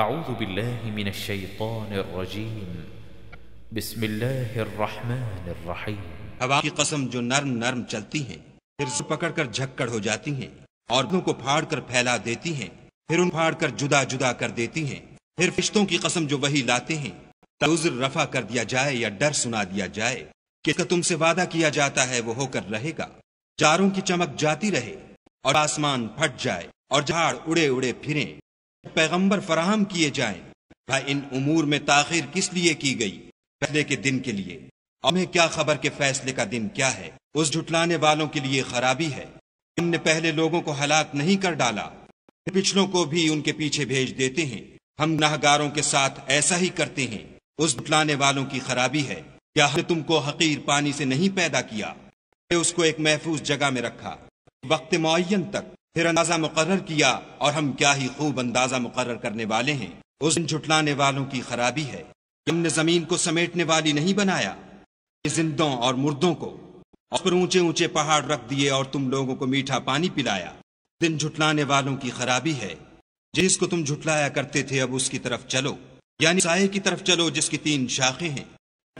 أعوذ بالله من الشيطان الرجيم بسم الله الرحمن الرحيم हवा की कसम जो नर्म नर्म चलती हैं फिर पकड़कर झक्कड़ हो जाती हैं और को फाड़ कर फैला देती हैं फिर उन फाड़ कर जुदा जुदा कर देती हैं फिर फिश्तों की कसम जो वही लाते हैं तजुर रफा कर दिया जाए या डर सुना दिया जाए कि तुमसे वादा किया जाता है वो होकर रहेगा चारों की चमक जाती रहे और आसमान फट जाए और झाड़ उड़े उड़े फिरें पैगंबर फराहम किए जाए भाई इन उमूर में ताखिर किस लिए की गई पहले के दिन के लिए हमें क्या खबर के फैसले का दिन क्या है उस झुटलाने वालों के लिए खराबी है हमने पहले लोगों को हलाक नहीं कर डाला पिछड़ों को भी उनके पीछे भेज देते हैं हम नाहगारों के साथ ऐसा ही करते हैं उस झुटलाने वालों की खराबी है क्या हमने तुमको हकीर पानी से नहीं पैदा किया उसको एक महफूज जगह में रखा वक्त मुन तक फिर अंदाजा मुकर किया और हम क्या ही खूब अंदाजा मुकर करने वाले हैं उस दिन झुटलाने वालों की खराबी है हमने जमीन को समेटने वाली नहीं बनाया जिंदों और मुर्दों को उस पर ऊंचे ऊंचे पहाड़ रख दिए और तुम लोगों को मीठा पानी पिलाया दिन झुटलाने वालों की खराबी है जिसको तुम झुटलाया करते थे अब उसकी तरफ चलो यानी साय की तरफ चलो जिसकी तीन शाखें हैं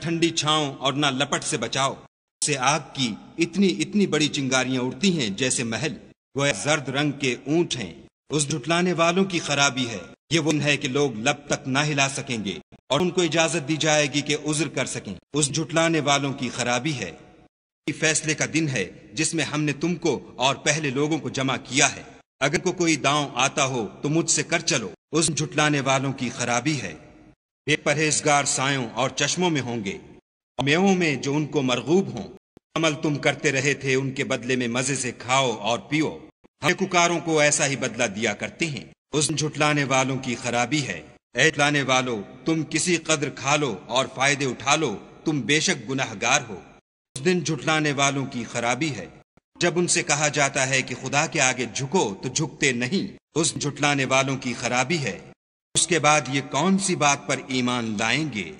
ठंडी छाओ और ना लपट से बचाओ से आग की इतनी इतनी बड़ी चिंगारियां उड़ती हैं जैसे महल वह जर्द रंग के ऊंट हैं उस झुटलाने वालों की खराबी है ये वो है कि लोग लब तक ना हिला सकेंगे और उनको इजाजत दी जाएगी कि उज्र कर सकें उस झुटलाने वालों की खराबी है फैसले का दिन है जिसमें हमने तुमको और पहले लोगों को जमा किया है अगर को कोई दांव आता हो तो मुझसे कर चलो उस झुटलाने वालों की खराबी है वे परहेजगार सायों और चश्मों में होंगे मेवों में जो उनको मरगूब हों अमल तुम करते रहे थे उनके बदले में मजे से खाओ और पियो हकुकारों को ऐसा ही बदला दिया करते हैं उस झुटलाने वालों की खराबी है ऐटलाने वालों तुम किसी कदर खा लो और फायदे उठा लो तुम बेशक गुनाहगार हो उस दिन झुटलाने वालों की खराबी है जब उनसे कहा जाता है कि खुदा के आगे झुको तो झुकते नहीं उस झुटलाने वालों की खराबी है उसके बाद ये कौन सी बात पर ईमान लाएंगे